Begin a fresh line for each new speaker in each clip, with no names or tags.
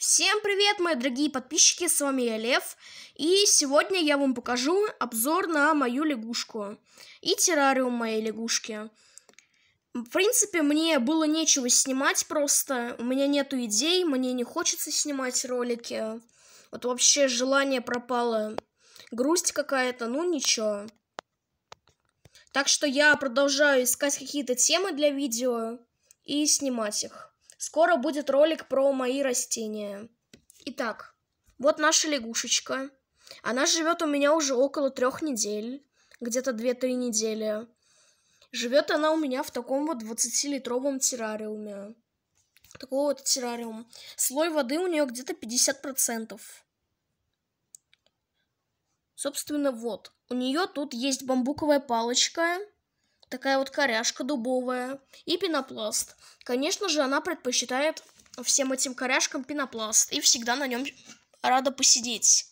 Всем привет, мои дорогие подписчики, с вами я, Лев, и сегодня я вам покажу обзор на мою лягушку и террариум моей лягушки. В принципе, мне было нечего снимать просто, у меня нету идей, мне не хочется снимать ролики, вот вообще желание пропало, грусть какая-то, ну ничего. Так что я продолжаю искать какие-то темы для видео и снимать их. Скоро будет ролик про мои растения. Итак, вот наша лягушечка. Она живет у меня уже около трех недель, где-то 2-3 недели. Живет она у меня в таком вот 20-литровом террариуме. Такого вот террариум. Слой воды у нее где-то 50%. Собственно, вот. У нее тут есть бамбуковая палочка, такая вот коряшка дубовая и пенопласт. Конечно же, она предпочитает всем этим коряшкам пенопласт и всегда на нем рада посидеть.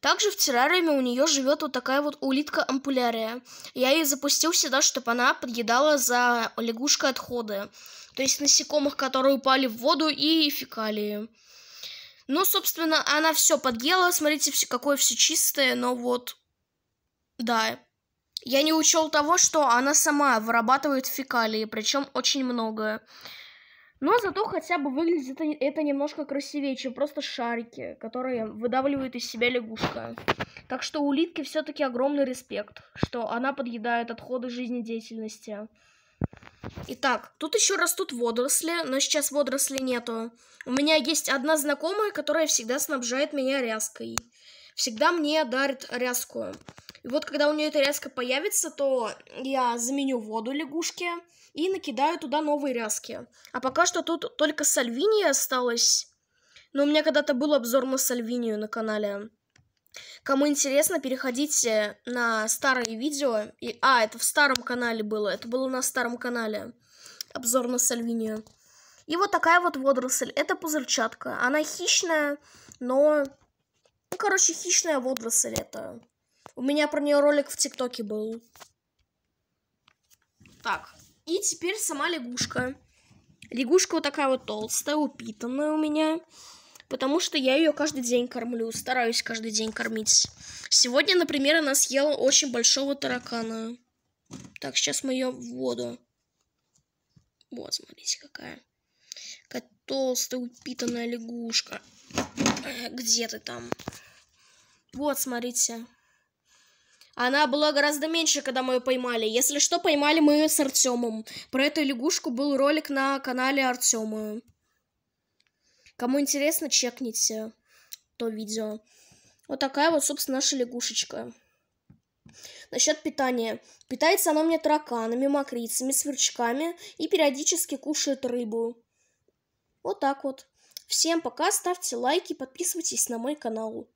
Также в террариуме у нее живет вот такая вот улитка ампулярия. Я ее запустил сюда, чтобы она подъедала за лягушкой отходы. То есть насекомых, которые упали в воду и фекалии. Ну, собственно, она все подъела. Смотрите, все, какое все чистое, но вот... Да, я не учел того, что она сама вырабатывает фекалии, причем очень много. Но зато хотя бы выглядит это, это немножко красивее, чем просто шарики, которые выдавливает из себя лягушка. Так что улитке все-таки огромный респект, что она подъедает отходы жизнедеятельности. Итак, тут еще растут водоросли, но сейчас водорослей нету. У меня есть одна знакомая, которая всегда снабжает меня ряской. Всегда мне дарит ряску. И вот когда у нее эта ряска появится, то я заменю воду лягушке и накидаю туда новые ряски. А пока что тут только Сальвиния осталась. Но у меня когда-то был обзор на Сальвинию на канале. Кому интересно, переходите на старые видео. И... А, это в старом канале было. Это было на старом канале. Обзор на Сальвинию. И вот такая вот водоросль. Это пузырчатка. Она хищная, но... Ну, короче, хищная водоросль это. У меня про нее ролик в ТикТоке был. Так, и теперь сама лягушка. Лягушка вот такая вот толстая, упитанная у меня. Потому что я ее каждый день кормлю, стараюсь каждый день кормить. Сегодня, например, она съела очень большого таракана. Так, сейчас мы ее в воду. Вот, смотрите, какая. Какая толстая, упитанная лягушка. Где ты там? Вот, смотрите. Она была гораздо меньше, когда мы ее поймали. Если что, поймали мы ее с Артемом. Про эту лягушку был ролик на канале Артема. Кому интересно, чекните то видео. Вот такая вот, собственно, наша лягушечка. Насчет питания. Питается она мне тараканами, мокрицами, сверчками и периодически кушает рыбу. Вот так вот. Всем пока, ставьте лайки, подписывайтесь на мой канал.